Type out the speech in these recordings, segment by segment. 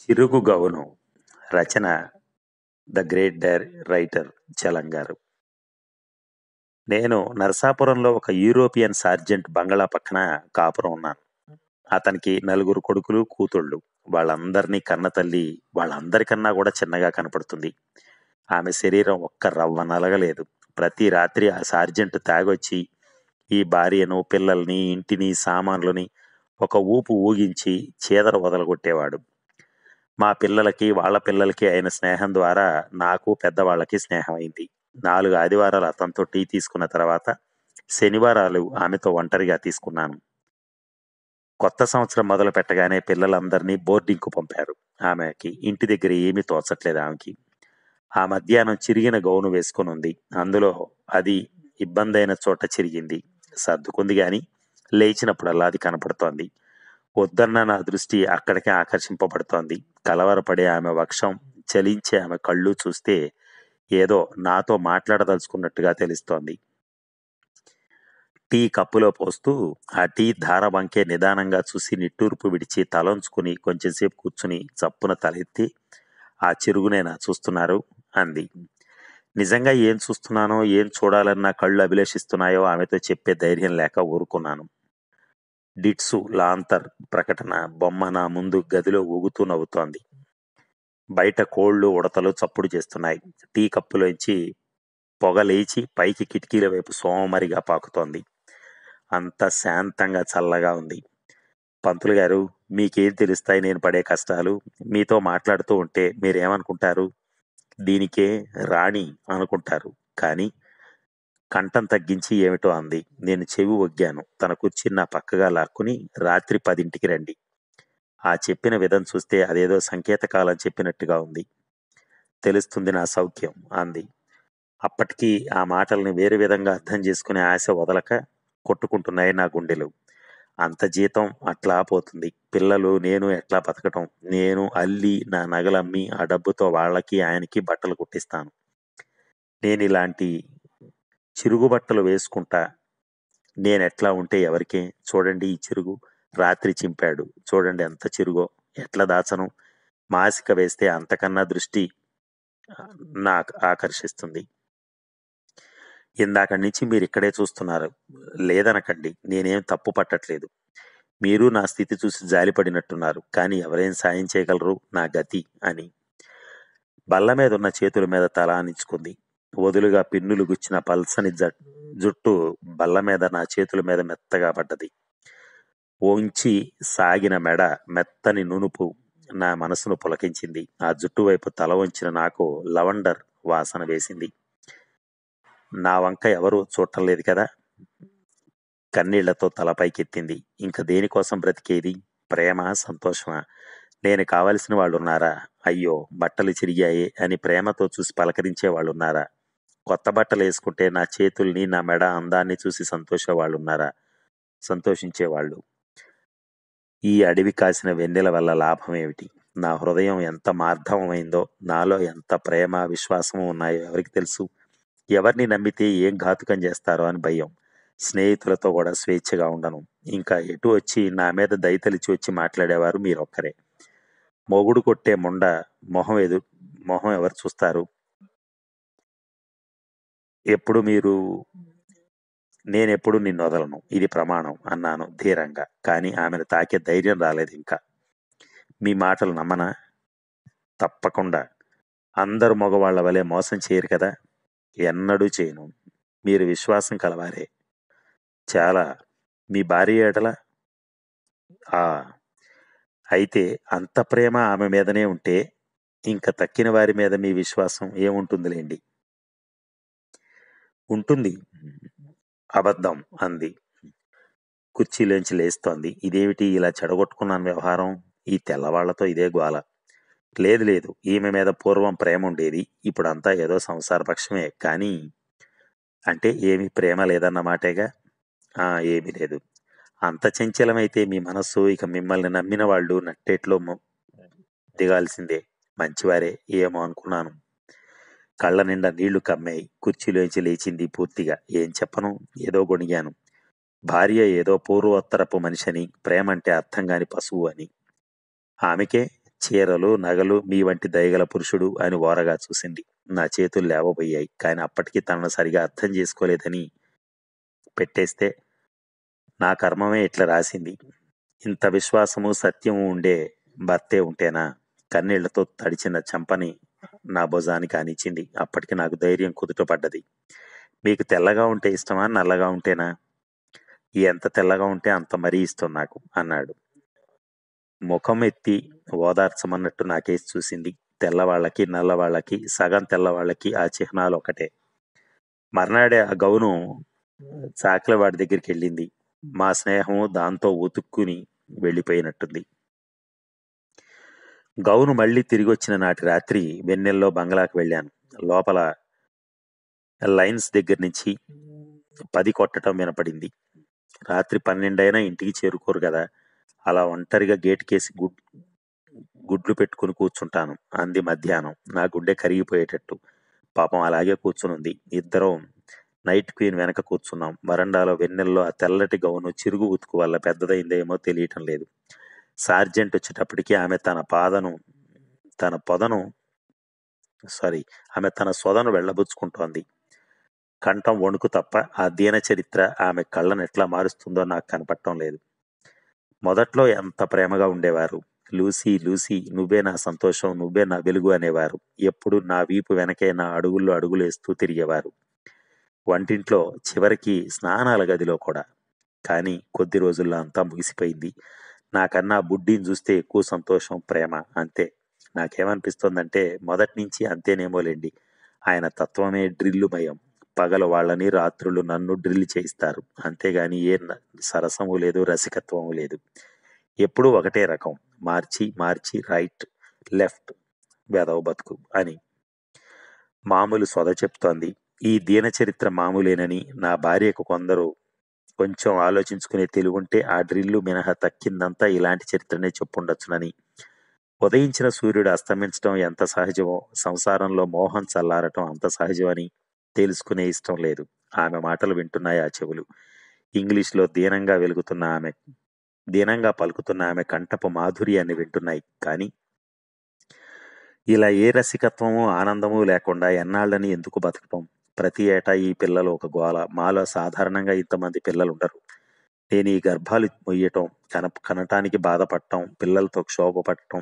చిరుగు gown రచన the great dire writer చలంగారు నేను నరసాపురంలో ఒక యూరోపియన్ సార్జెంట్ బంగ్లా పక్కన కాపురం ఉన్నాను అతనికి నలుగురు కొడుకులు కూతుళ్ళు వాళ్ళందరినీ కన్నతల్లి వాళ్ళందరికన్నా కూడా చిన్నగా కనపడుతుంది ఆమె శరీరం ఒక్క రవ్వ నలగలేదు ప్రతి రాత్రి ఆ సార్జెంట్ తాగొచ్చి ఈ భార్యను పిల్లల్ని ఇంటిని సామాన్లని ఒక ఊపు ఊగించి చీదర వదలగొట్టేవాడు మా పిల్లలకి వాళ్ళ పిల్లలకి అయిన స్నేహం ద్వారా నాకు పెద్దవాళ్ళకి స్నేహం అయింది నాలుగు ఆదివారాలు అతనితో టీ తీసుకున్న తర్వాత శనివారాలు ఆమెతో ఒంటరిగా తీసుకున్నాను కొత్త సంవత్సరం మొదలు పెట్టగానే పిల్లలందరినీ బోర్డింగ్కు పంపారు ఆమెకి ఇంటి దగ్గర ఏమీ తోచట్లేదు ఆమెకి ఆ మధ్యాహ్నం చిరిగిన గౌను వేసుకునుంది అందులో అది ఇబ్బందైన చోట చిరిగింది సర్దుకుంది గాని లేచినప్పుడల్లా అది కనపడుతోంది వద్దన్న నా దృష్టి అక్కడికే ఆకర్షింపబడుతోంది కలవరపడే ఆమె వక్షం చలించే ఆమె కళ్ళు చూస్తే ఏదో నాతో మాట్లాడదలుచుకున్నట్టుగా తెలుస్తోంది టీ కప్పులో పోస్తూ ఆ టీ ధార వంకే నిదానంగా చూసి నిట్టూర్పు విడిచి తలంచుకుని కొంచెంసేపు కూర్చుని చప్పున తలెత్తి ఆ చిరుగునే నా చూస్తున్నారు అంది నిజంగా ఏం చూస్తున్నానో ఏం చూడాలన్నా కళ్ళు అభిలేషిస్తున్నాయో ఆమెతో చెప్పే ధైర్యం లేక ఊరుకున్నాను డిట్సు లాంతర్ ప్రకటన బొమ్మ నా ముందు గదిలో ఊగుతూ నవ్వుతోంది బయట కోళ్ళు ఉడతలు చప్పుడు చేస్తున్నాయి టీ కప్పులోంచి పొగ లేచి పైకి కిటికీల వైపు సోమరిగా పాకుతోంది అంత శాంతంగా చల్లగా ఉంది పంతులు గారు మీకేం తెలుస్తాయి నేను పడే కష్టాలు మీతో మాట్లాడుతూ ఉంటే మీరేమనుకుంటారు దీనికే రాణి అనుకుంటారు కానీ కంఠం తగ్గించి ఏమిటో అంది నేను చెవి ఒగ్గాను తన కుర్చీ నా పక్కగా లాక్కుని రాత్రి పదింటికి రండి ఆ చెప్పిన విధం చూస్తే అదేదో సంకేతకాలం చెప్పినట్టుగా ఉంది తెలుస్తుంది నా సౌఖ్యం అంది అప్పటికీ ఆ మాటల్ని వేరే విధంగా అర్థం చేసుకునే ఆశ వదలక కొట్టుకుంటున్నాయి నా గుండెలు అంత జీతం అట్లా పోతుంది పిల్లలు నేను ఎట్లా బతకటం నేను అల్లి నా నగలమ్మి ఆ డబ్బుతో వాళ్ళకి ఆయనకి బట్టలు కుట్టిస్తాను నేను ఇలాంటి చిరుగు బట్టలు వేసుకుంటా నేను ఎట్లా ఉంటే ఎవరికే చూడండి ఈ చిరుగు రాత్రి చింపాడు చూడండి ఎంత చిరుగో ఎట్లా దాచను మాసిక వేస్తే అంతకన్నా దృష్టి నాకు ఆకర్షిస్తుంది ఇందాక నుంచి మీరు ఇక్కడే చూస్తున్నారు లేదనకండి నేనేం తప్పు పట్టట్లేదు మీరు నా స్థితి చూసి జాలిపడినట్టున్నారు కానీ ఎవరేం సాయం చేయగలరు నా గతి అని బల్ల మీద ఉన్న చేతుల మీద తల అనించుకుంది వదులుగా పిన్నులు గుచ్చిన పల్సని జుట్టు బల్ల మీద నా చేతుల మీద మెత్తగా పడ్డది వంచి సాగిన మెడ మెత్తని నునుపు నా మనసును పులకించింది ఆ జుట్టు వైపు తల వంచిన నాకు లవండర్ వాసన వేసింది నా వంక ఎవరూ చూడటం లేదు కదా కన్నీళ్లతో తలపైకెత్తింది ఇంక దేనికోసం బ్రతికేది ప్రేమ సంతోషమా నేను కావలసిన వాళ్ళున్నారా అయ్యో బట్టలు చిరిగాయి అని ప్రేమతో చూసి పలకరించే వాళ్ళున్నారా కొత్త బట్టలు వేసుకుంటే నా చేతుల్ని నా మెడ అందాన్ని చూసి సంతోష వాళ్ళున్నారా సంతోషించేవాళ్ళు ఈ అడవి కాసిన వెన్నెల వల్ల లాభం ఏమిటి నా హృదయం ఎంత మార్ధవమైందో నాలో ఎంత ప్రేమ విశ్వాసము ఉన్నాయో ఎవరికి తెలుసు ఎవరిని నమ్మితే ఏం ఘాతుకం చేస్తారో అని భయం స్నేహితులతో కూడా స్వేచ్ఛగా ఉండను ఇంకా ఎటు వచ్చి నా మీద దయతలిచి వచ్చి మాట్లాడేవారు మీరొక్కరే మొగుడు కొట్టే ముండ మొహం ఎదు మొహం ఎవరు చూస్తారు ఎప్పుడు మీరు నేనెప్పుడు నిన్ను వదలను ఇది ప్రమాణం అన్నాను ధీరంగా కానీ ఆమెను తాకే ధైర్యం రాలేదు ఇంకా మీ మాటలు నమ్మనా తప్పకుండా అందరు మగవాళ్ల వలె మోసం చేయరు కదా ఎన్నడూ చేయను మీరు విశ్వాసం కలవారే చాలా మీ భార్య ఏటల అయితే అంత ప్రేమ ఆమె మీదనే ఉంటే ఇంకా తక్కిన వారి మీద మీ విశ్వాసం ఏముంటుందిలేండి ఉంటుంది అబద్ధం అంది కుర్చీలోంచి లేస్తోంది ఇదేమిటి ఇలా చెడగొట్టుకున్నాను వ్యవహారం ఈ తెల్లవాళ్లతో ఇదే గ్వాల లేదు లేదు ఈమె మీద పూర్వం ప్రేమ ఉండేది ఇప్పుడంతా ఏదో సంసారపక్షమే కానీ అంటే ఏమి ప్రేమ లేదన్నమాటేగా ఏమీ లేదు అంత చంచలమైతే మీ మనస్సు ఇక మిమ్మల్ని నమ్మిన వాళ్ళు నట్టేట్లో దిగాల్సిందే మంచివారే ఏమో అనుకున్నాను కళ్ళ నిండా నీళ్లు కమ్మాయి కుర్చీలోంచి లేచింది పూర్తిగా ఏం చెప్పను ఏదో గొణిగాను భార్య ఏదో పూర్వోత్తరపు ప్రేమ ప్రేమంటే అర్థం కాని పశువు అని ఆమెకే చీరలు నగలు మీ వంటి దయగల పురుషుడు అని ఓరగా చూసింది నా చేతులు లేవబోయాయి కానీ అప్పటికీ తనను సరిగా అర్థం చేసుకోలేదని పెట్టేస్తే నా కర్మమే ఇట్లా రాసింది ఇంత విశ్వాసము సత్యము ఉండే భర్తే ఉంటేనా కన్నీళ్లతో తడిచిన చంపని నా భుజానికి అనిచ్చింది అప్పటికి నాకు ధైర్యం కుదుటపడ్డది మీకు తెల్లగా ఉంటే ఇష్టమా నల్లగా ఉంటేనా ఎంత తెల్లగా ఉంటే అంత మరీ ఇష్టం నాకు అన్నాడు ముఖం ఎత్తి ఓదార్చమన్నట్టు నాకేసి చూసింది తెల్లవాళ్ళకి నల్లవాళ్ళకి సగం తెల్లవాళ్ళకి ఆ చిహ్నాలు ఒకటే మర్నాడే ఆ గౌను చాకలవాడి దగ్గరికి వెళ్ళింది మా స్నేహము దాంతో ఉతుక్కుని వెళ్ళిపోయినట్టుంది గౌను మళ్ళీ తిరిగి వచ్చిన నాటి రాత్రి వెన్నెల్లో బంగ్లాకు వెళ్ళాను లోపల లైన్స్ దగ్గర నుంచి పది కొట్టడం వినపడింది రాత్రి పన్నెండైనా ఇంటికి చేరుకోరు కదా అలా ఒంటరిగా గేటుకేసి గుడ్ గుడ్లు పెట్టుకుని కూర్చుంటాను అంది మధ్యాహ్నం నా గుడ్డె కరిగిపోయేటట్టు పాపం అలాగే కూర్చునుంది ఇద్దరం నైట్ క్వీన్ వెనక కూర్చున్నాం వరండాలో వెన్నెల్లో ఆ తెల్లటి గౌను చిరుగు ఉతుకు వల్ల పెద్దదైందేమో తెలియటం లేదు సార్జెంట్ వచ్చేటప్పటికి ఆమె తన పాదను తన పొదను సారీ ఆమె తన సొదను వెళ్ళబుచ్చుకుంటోంది కంఠం వణుకు తప్ప ఆ దీన చరిత్ర ఆమె కళ్ళను ఎట్లా మారుస్తుందో నాకు కనపడటం లేదు మొదట్లో ఎంత ప్రేమగా ఉండేవారు లూసీ లూసీ నువ్వే నా సంతోషం నువ్వే నా వెలుగు అనేవారు ఎప్పుడు నా వీపు వెనకే నా అడుగుల్లో అడుగులేస్తూ తిరిగేవారు వంటింట్లో చివరికి స్నానాల గదిలో కూడా కానీ కొద్ది రోజుల్లో అంతా ముగిసిపోయింది నాకన్నా బుడ్డీని చూస్తే ఎక్కువ సంతోషం ప్రేమ అంతే నాకేమనిపిస్తోందంటే మొదటి నుంచి అంతేనేమోలేండి ఆయన తత్వమే డ్రిల్లుమయం పగల వాళ్ళని రాత్రులు నన్ను డ్రిల్ చేయిస్తారు అంతేగాని ఏ సరసము లేదు రసికత్వము లేదు ఎప్పుడూ ఒకటే రకం మార్చి మార్చి రైట్ లెఫ్ట్ వెదవ బతుకు అని మామూలు సొద చెప్తోంది ఈ దీనచరిత్ర మామూలేనని నా భార్యకు కొందరు కొంచెం ఆలోచించుకునే తెలివుంటే ఆ డ్రిల్లు మినహా తక్కిందంతా ఇలాంటి చరిత్రనే చెప్పుండొచ్చునని ఉదయించిన సూర్యుడు అస్తమించడం ఎంత సహజమో సంసారంలో మోహం చల్లారటం అంత సహజమని తేలుసుకునే ఇష్టం లేదు ఆమె మాటలు వింటున్నాయి ఆ చెవులు ఇంగ్లీష్లో దీనంగా వెలుగుతున్న ఆమె దీనంగా పలుకుతున్న ఆమె కంఠపు మాధుర్యాన్ని వింటున్నాయి కానీ ఇలా ఏ రసికత్వము ఆనందము లేకుండా ఎన్నాళ్ళని ఎందుకు బతకటం ప్రతి ఏటా ఈ పిల్లలు ఒక గోల మాలో సాధారణంగా ఇంతమంది పిల్లలు ఉండరు నేను ఈ గర్భాలు మొయ్యటం కన కనటానికి బాధపడటం పిల్లలతో క్షోభపడటం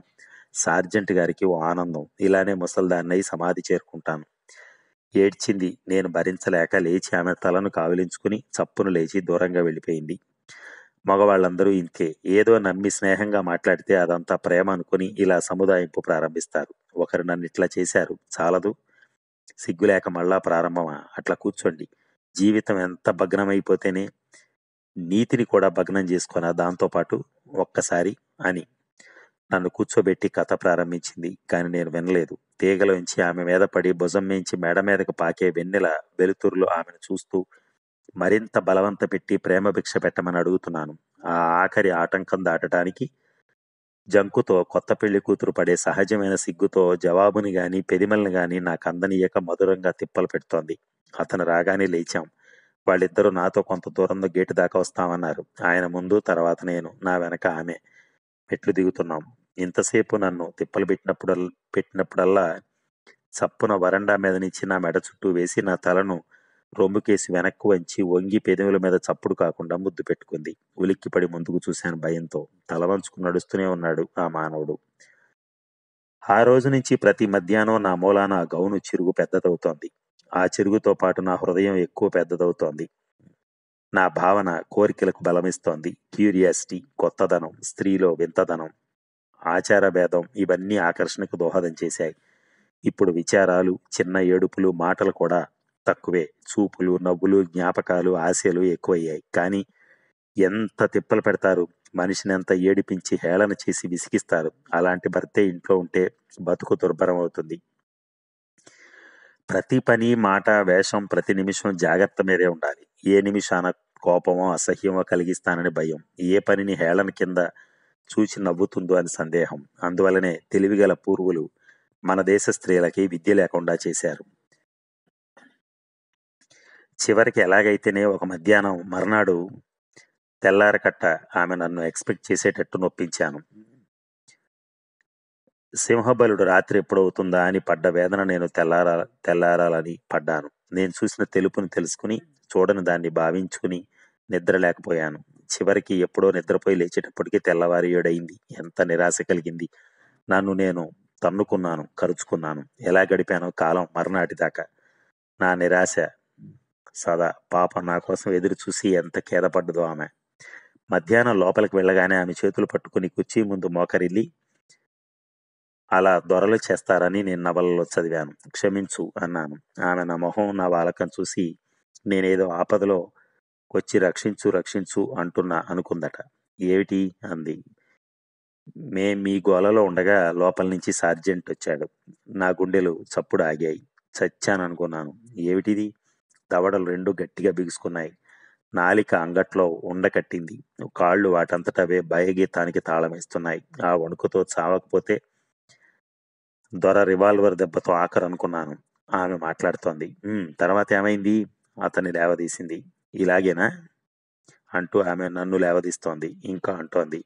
సార్జెంట్ గారికి ఓ ఆనందం ఇలానే ముసల్దాన్నై సమాధి చేరుకుంటాను ఏడ్చింది. నేను భరించలేక లేచి ఆమె తలను కావిలించుకుని చప్పును లేచి దూరంగా వెళ్ళిపోయింది. మగవాళ్ళందరూ ఇంతే. ఏదో నమ్మి స్నేహంగా మాట్లాడితే అదంతా ప్రేమ అనుకుని ఇలా సముదాయింపు ప్రారంభిస్తారు. ఒకరు నన్ను ఇట్లా చేశారు. చాలదు. సిగ్గులేక మళ్ళా ప్రారంభమా? అట్లా కూర్చోండి. జీవితం ఎంత భగ్నమైపోతేనే నీతిని కూడా భగ్నం చేసుకున్నా దాంతోపాటు? ఒక్కసారి అని. నన్ను కూర్చోబెట్టి కథ ప్రారంభించింది. కానీ నేను వినలేదు. తీగలోంచి ఆమె మీద పడి భుజం మించి మెడ మీదకు పాకే వెన్నెల వెలుతురులో ఆమెను చూస్తూ మరింత బలవంత పెట్టి ప్రేమ భిక్ష పెట్టమని అడుగుతున్నాను ఆ ఆఖరి ఆటంకం దాటడానికి జంకుతో కొత్త పెళ్లి కూతురు పడే సహజమైన సిగ్గుతో జవాబుని గాని పెదిమల్ని గాని నాకు అందనీయక మధురంగా తిప్పలు పెడుతోంది అతను రాగానే లేచాం వాళ్ళిద్దరూ నాతో కొంత దూరంలో గేటు దాకా వస్తామన్నారు ఆయన ముందు తర్వాత నేను నా వెనక ఆమె మెట్లు దిగుతున్నాం ఇంతసేపు నన్ను తిప్పలు పెట్టినప్పుడు పెట్టినప్పుడల్లా చప్పున వరండా మీద నుంచి నా మెడ చుట్టూ వేసి నా తలను రొమ్ముకేసి వెనక్కు వంచి వంగి పెదవుల మీద చప్పుడు కాకుండా ముద్దు పెట్టుకుంది ఉలిక్కిపడి ముందుకు చూశాను భయంతో తల వంచుకు నడుస్తూనే ఉన్నాడు ఆ మానవుడు ఆ రోజు నుంచి ప్రతి మధ్యాహ్నం నా మూలాన గౌను చిరుగు పెద్దదవుతోంది ఆ చిరుగుతో పాటు నా హృదయం ఎక్కువ పెద్దదవుతోంది నా భావన కోరికలకు బలమిస్తోంది క్యూరియాసిటీ కొత్తదనం స్త్రీలో వింతదనం ఆచార భేదం ఇవన్నీ ఆకర్షణకు దోహదం చేశాయి ఇప్పుడు విచారాలు చిన్న ఏడుపులు మాటలు కూడా తక్కువే చూపులు నవ్వులు జ్ఞాపకాలు ఆశలు ఎక్కువయ్యాయి కానీ ఎంత తిప్పలు పెడతారు మనిషిని ఎంత ఏడిపించి హేళన చేసి విసిగిస్తారు అలాంటి భర్తే ఇంట్లో ఉంటే బతుకు దుర్భరం అవుతుంది ప్రతి పని మాట వేషం ప్రతి నిమిషం జాగ్రత్త మీదే ఉండాలి ఏ నిమిషాన కోపమో అసహ్యమో కలిగిస్తానని భయం ఏ పనిని హేళన కింద చూచి నవ్వుతుందో అని సందేహం అందువలనే తెలివిగల పూర్వులు మన దేశ స్త్రీలకి విద్య లేకుండా చేశారు చివరికి ఎలాగైతేనే ఒక మధ్యాహ్నం మర్నాడు తెల్లారకట్ట ఆమె నన్ను ఎక్స్పెక్ట్ చేసేటట్టు నొప్పించాను సింహబలుడు రాత్రి ఎప్పుడవుతుందా అని పడ్డ వేదన నేను తెల్లారా తెల్లారాలని పడ్డాను నేను చూసిన తెలుపుని తెలుసుకుని చూడని దాన్ని భావించుకుని నిద్ర లేకపోయాను చివరికి ఎప్పుడో నిద్రపోయి లేచేటప్పటికీ ఏడైంది ఎంత నిరాశ కలిగింది నన్ను నేను తన్నుకున్నాను కరుచుకున్నాను ఎలా గడిపానో కాలం మరునాటి దాకా నా నిరాశ సదా పాప నా కోసం ఎదురు చూసి ఎంత ఖేదపడ్డదో ఆమె మధ్యాహ్నం లోపలికి వెళ్ళగానే ఆమె చేతులు పట్టుకుని కుర్చీ ముందు మోకరిల్లి అలా దొరలు చేస్తారని నేను నవలలో చదివాను క్షమించు అన్నాను ఆమె నా మొహం నా వాలకం చూసి నేనేదో ఆపదలో వచ్చి రక్షించు రక్షించు అంటున్నా అనుకుందట ఏమిటి అంది మే మీ గోలలో ఉండగా లోపల నుంచి సార్జెంట్ వచ్చాడు నా గుండెలు చప్పుడు ఆగాయి చచ్చాననుకున్నాను ఏమిటిది దవడలు రెండు గట్టిగా బిగుసుకున్నాయి నాలిక అంగట్లో ఉండకట్టింది కాళ్ళు వాటంతటవే భయగీతానికి తాళమేస్తున్నాయి ఆ వణుకుతో చావకపోతే దొర రివాల్వర్ దెబ్బతో అనుకున్నాను ఆమె మాట్లాడుతోంది తర్వాత ఏమైంది అతన్ని లేవదీసింది ఇలాగేనా అంటూ ఆమె నన్ను లేవదీస్తోంది ఇంకా అంటోంది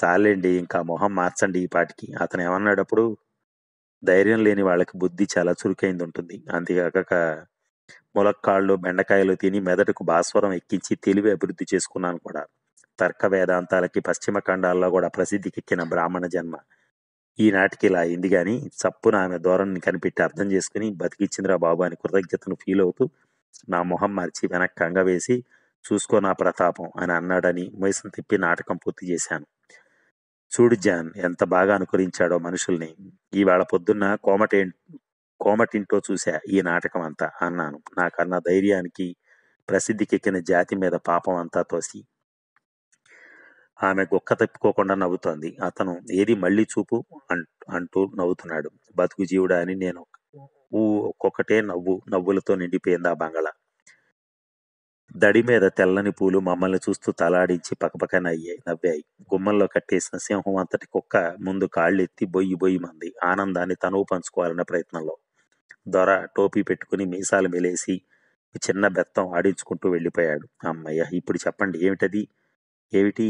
చాలండి ఇంకా మొహం మార్చండి ఈ పాటికి అతను ఏమన్నాడప్పుడు ధైర్యం లేని వాళ్ళకి బుద్ధి చాలా చురుకైంది ఉంటుంది అంతేకాక ములక్కాళ్ళు బెండకాయలు తిని మెదడుకు భాస్వరం ఎక్కించి తెలివి అభివృద్ధి చేసుకున్నాను కూడా తర్క వేదాంతాలకి పశ్చిమ ఖండాల్లో కూడా ప్రసిద్ధికెక్కిన బ్రాహ్మణ జన్మ ఈనాటికి ఇలా అయింది కానీ చప్పున ఆమె ధోరణిని కనిపెట్టి అర్థం చేసుకుని బతికిచ్చింద్రా బాబు అని కృతజ్ఞతను ఫీల్ అవుతూ నా మొహం మరిచి వెనక్కి కంగవేసి చూసుకో నా ప్రతాపం అని అన్నాడని మొయసం తిప్పి నాటకం పూర్తి చేశాను చూడు జాన్ ఎంత బాగా అనుకరించాడో మనుషుల్ని ఈవేళ పొద్దున్న కోమటే కోమటింటో చూశా ఈ నాటకం అంతా అన్నాను నాకన్న ధైర్యానికి ప్రసిద్ధికెక్కిన జాతి మీద పాపం అంతా తోసి ఆమె గొక్క తప్పుకోకుండా నవ్వుతోంది అతను ఏది మళ్ళీ చూపు అంటూ నవ్వుతున్నాడు బతుకు జీవుడా అని నేను ఊ ఒక్కొక్కటే నవ్వు నవ్వులతో నిండిపోయింది ఆ బంగళ దడి మీద తెల్లని పూలు మమ్మల్ని చూస్తూ తలాడించి పక్కపక్కన అయ్యాయి నవ్వాయి గుమ్మల్లో కట్టేసిన సింహం అంతటి కుక్క ముందు కాళ్ళెత్తి బొయ్యి బొయ్యి మంది ఆనందాన్ని తనువు పంచుకోవాలన్న ప్రయత్నంలో దొర టోపీ పెట్టుకుని మీసాలు మెలేసి చిన్న బెత్తం ఆడించుకుంటూ వెళ్ళిపోయాడు అమ్మయ్య ఇప్పుడు చెప్పండి ఏమిటది ఏమిటి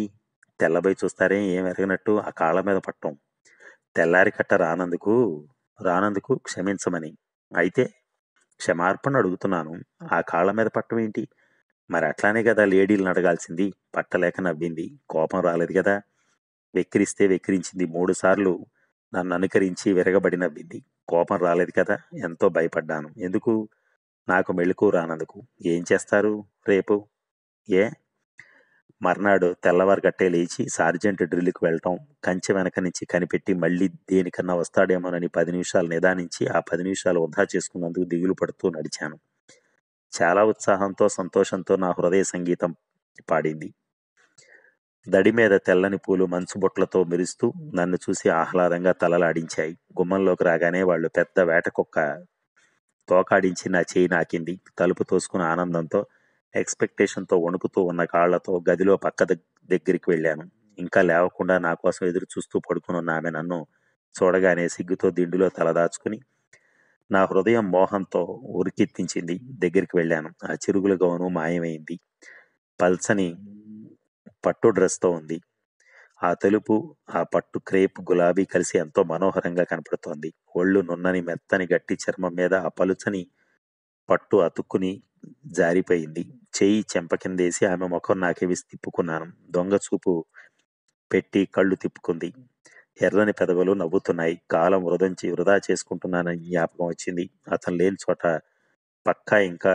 తెల్లబై చూస్తారే ఏం ఎరగనట్టు ఆ కాళ్ళ మీద పట్టం తెల్లారి కట్ట రానందుకు రానందుకు క్షమించమని అయితే క్షమార్పణ అడుగుతున్నాను ఆ కాళ్ళ మీద పట్టం ఏంటి మరి అట్లానే కదా లేడీలు అడగాల్సింది పట్టలేక నవ్వింది కోపం రాలేదు కదా వెక్కిరిస్తే వెక్కిరించింది మూడుసార్లు నన్ను అనుకరించి విరగబడి నవ్వింది కోపం రాలేదు కదా ఎంతో భయపడ్డాను ఎందుకు నాకు మెళుకు రానందుకు ఏం చేస్తారు రేపు ఏ మర్నాడు తెల్లవారు గట్టే లేచి సార్జెంట్ డ్రిల్కి వెళ్ళటం కంచె వెనక నుంచి కనిపెట్టి మళ్ళీ దేనికన్నా వస్తాడేమోనని పది నిమిషాలు నిదానించి ఆ పది నిమిషాలు వృధా చేసుకున్నందుకు దిగులు పడుతూ నడిచాను చాలా ఉత్సాహంతో సంతోషంతో నా హృదయ సంగీతం పాడింది దడి మీద తెల్లని పూలు మంచు బొట్లతో మెరుస్తూ నన్ను చూసి ఆహ్లాదంగా తలలాడించాయి గుమ్మంలోకి రాగానే వాళ్ళు పెద్ద వేటకొక్క తోకాడించి నా చేయి నాకింది తలుపు తోసుకున్న ఆనందంతో ఎక్స్పెక్టేషన్తో వణుకుతూ ఉన్న కాళ్లతో గదిలో పక్క దగ్గరికి వెళ్ళాను ఇంకా లేవకుండా నా కోసం ఎదురు చూస్తూ పడుకునున్న ఆమె నన్ను చూడగానే సిగ్గుతో దిండులో తలదాచుకుని నా హృదయం మోహంతో ఉరికెత్తించింది దగ్గరికి వెళ్ళాను ఆ చిరుగుల గౌను మాయమైంది పల్సని పట్టు డ్రెస్తో ఉంది ఆ తెలుపు ఆ పట్టు క్రేప్ గులాబీ కలిసి ఎంతో మనోహరంగా కనపడుతోంది ఒళ్ళు నున్నని మెత్తని గట్టి చర్మం మీద ఆ పలుచని పట్టు అతుక్కుని జారిపోయింది చేయి చెంప ఆమె ముఖం నాకేవిసి తిప్పుకున్నాను దొంగ చూపు పెట్టి కళ్ళు తిప్పుకుంది ఎర్రని పెదవులు నవ్వుతున్నాయి కాలం వృధంచి వృధా చేసుకుంటున్నానని జ్ఞాపకం వచ్చింది అతను లేని చోట పక్కా ఇంకా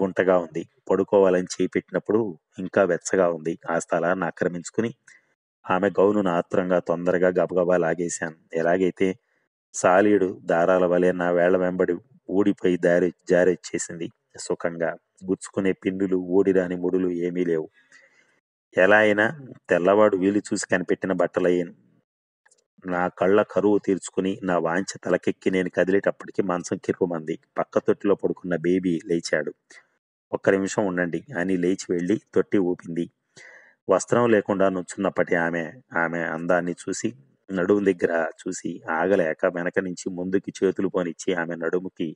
గుంటగా ఉంది పడుకోవాలని చేయి పెట్టినప్పుడు ఇంకా వెచ్చగా ఉంది ఆ స్థలాన్ని ఆక్రమించుకుని ఆమె గౌను ఆత్రంగా తొందరగా గబగబా లాగేశాను ఎలాగైతే సాలీడు దారాల వలె నా వేళ్ల వెంబడి ఊడిపోయి దారి జారి వచ్చేసింది సుఖంగా గుచ్చుకునే పిండులు ఓడిరాని ముడులు ఏమీ లేవు ఎలా అయినా తెల్లవాడు వీలు చూసి కనిపెట్టిన బట్టలయ్యాను నా కళ్ళ కరువు తీర్చుకుని నా వాంచ తలకెక్కి నేను కదిలేటప్పటికి మంచం కిరుపుమంది పక్క తొట్టిలో పడుకున్న బేబీ లేచాడు ఒక్క నిమిషం ఉండండి అని లేచి వెళ్ళి తొట్టి ఊపింది వస్త్రం లేకుండా నుంచున్నప్పటి ఆమె ఆమె అందాన్ని చూసి నడుము దగ్గర చూసి ఆగలేక వెనక నుంచి ముందుకి చేతులు పోనిచ్చి ఆమె నడుముకి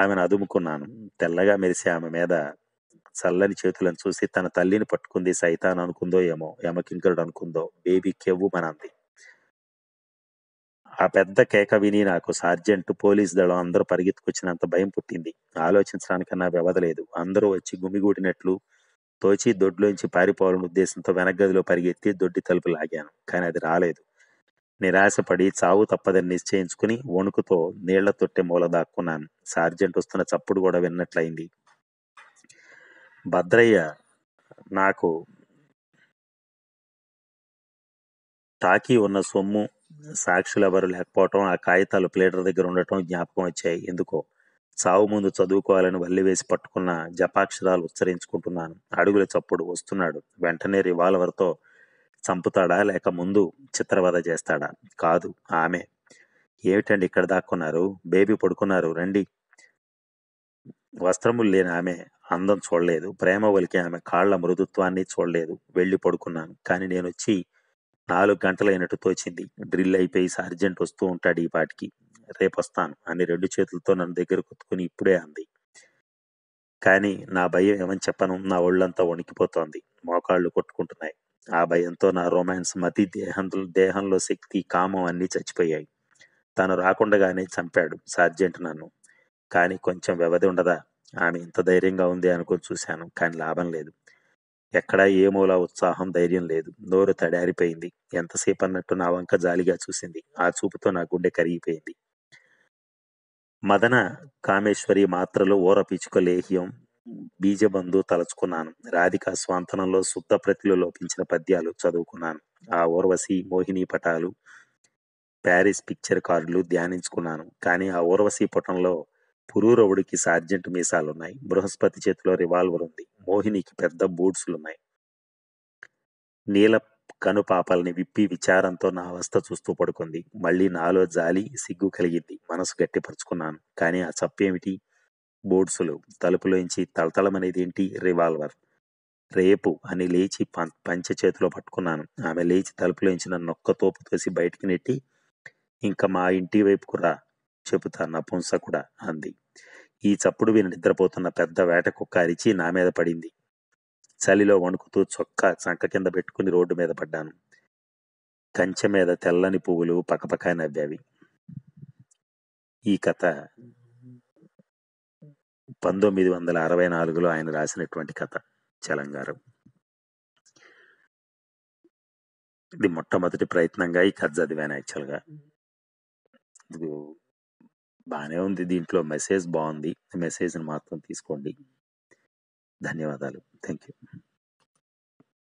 ఆమెను అదుముకున్నాను తెల్లగా మెరిసి ఆమె మీద చల్లని చేతులను చూసి తన తల్లిని పట్టుకుంది సైతాన్ అనుకుందో ఏమో యమకింకరుడు అనుకుందో బేబీ కెవ్వు మనంది ఆ పెద్ద కేక విని నాకు సార్జెంట్ పోలీస్ దళం అందరూ పరిగెత్తుకొచ్చినంత భయం పుట్టింది ఆలోచించడానికన్నా వ్యవధలేదు అందరూ వచ్చి గుమిగూడినట్లు తోచి దొడ్లోంచి పారిపోవాలని ఉద్దేశంతో వెనక గదిలో పరిగెత్తి దొడ్డి తలుపు లాగాను కానీ అది రాలేదు నిరాశపడి చావు తప్పదని నిశ్చయించుకుని వణుకుతో నీళ్ల తొట్టె మూల దాక్కున్నాను సార్జెంట్ వస్తున్న చప్పుడు కూడా విన్నట్లయింది భద్రయ్య నాకు తాకి ఉన్న సొమ్ము సాక్షులు ఎవరు లేకపోవటం ఆ కాగితాలు ప్లేటర్ దగ్గర ఉండటం జ్ఞాపకం వచ్చాయి ఎందుకో చావు ముందు చదువుకోవాలని వల్లి వేసి పట్టుకున్న జపాక్షరాలు ఉచ్చరించుకుంటున్నాను అడుగుల చప్పుడు వస్తున్నాడు వెంటనే రివాల్వర్తో చంపుతాడా లేక ముందు చిత్రవద చేస్తాడా కాదు ఆమె ఏమిటండి ఇక్కడ దాక్కున్నారు బేబీ పడుకున్నారు రండి వస్త్రములు లేని ఆమె అందం చూడలేదు ప్రేమ వలికి ఆమె కాళ్ల మృదుత్వాన్ని చూడలేదు వెళ్ళి పడుకున్నాను కానీ నేను వచ్చి నాలుగు గంటలైనట్టు తోచింది డ్రిల్ అయిపోయి సార్జెంట్ వస్తూ ఉంటాడు ఈ పాటికి రేపు వస్తాను అని రెండు చేతులతో నన్ను దగ్గర కుత్తుకుని ఇప్పుడే అంది కానీ నా భయం ఏమని చెప్పను నా ఒళ్ళంతా వణికిపోతోంది మోకాళ్ళు కొట్టుకుంటున్నాయి ఆ భయంతో నా రొమాన్స్ మతి దేహం దేహంలో శక్తి కామం అన్నీ చచ్చిపోయాయి తను రాకుండగానే చంపాడు సార్జెంట్ నన్ను కానీ కొంచెం వ్యవధి ఉండదా ఆమె ఇంత ధైర్యంగా ఉంది అనుకుని చూశాను కానీ లాభం లేదు ఎక్కడా ఏమోలా ఉత్సాహం ధైర్యం లేదు నోరు తడారిపోయింది ఎంతసేపు అన్నట్టు నా వంక జాలిగా చూసింది ఆ చూపుతో నా గుండె కరిగిపోయింది మదన కామేశ్వరి మాత్రలో ఓర పీచుకో లేహ్యం బీజబంధు తలచుకున్నాను రాధిక స్వాంతనంలో శుద్ధ ప్రతిలో లోపించిన పద్యాలు చదువుకున్నాను ఆ ఊర్వశి మోహిని పటాలు ప్యారిస్ పిక్చర్ కార్డులు ధ్యానించుకున్నాను కానీ ఆ ఊర్వశి పటంలో పురూరవుడికి సార్జెంట్ మీసాలున్నాయి బృహస్పతి చేతిలో రివాల్వర్ ఉంది మోహినికి పెద్ద ఉన్నాయి నీల పాపాలని విప్పి విచారంతో నా అవస్థ చూస్తూ పడుకుంది మళ్ళీ నాలో జాలి సిగ్గు కలిగింది మనసు గట్టిపరుచుకున్నాను కానీ ఆ చప్పేమిటి బోర్డ్సులు తలుపులోంచి తలతలమనేది ఏంటి రివాల్వర్ రేపు అని లేచి పంచ చేతిలో పట్టుకున్నాను ఆమె లేచి తలుపులోంచి నన్ను నొక్క తోపు తోసి బయటికి నెట్టి ఇంకా మా ఇంటి వైపుకు రా చెబుతా నపుంసకుడ అంది ఈ చప్పుడు విని నిద్రపోతున్న పెద్ద వేట కుక్క అరిచి నా మీద పడింది చలిలో వణుకుతూ చొక్క చంక కింద పెట్టుకుని రోడ్డు మీద పడ్డాను కంచె మీద తెల్లని పువ్వులు పక్కపక్క నవ్వావి ఈ కథ పంతొమ్మిది వందల అరవై నాలుగులో ఆయన రాసినటువంటి కథ చలంగారం ఇది మొట్టమొదటి ప్రయత్నంగా ఈ కథ చదివాను యాక్చువల్గా బాగానే ఉంది దీంట్లో మెసేజ్ బాగుంది మెసేజ్ని మాత్రం తీసుకోండి ధన్యవాదాలు థ్యాంక్ యూ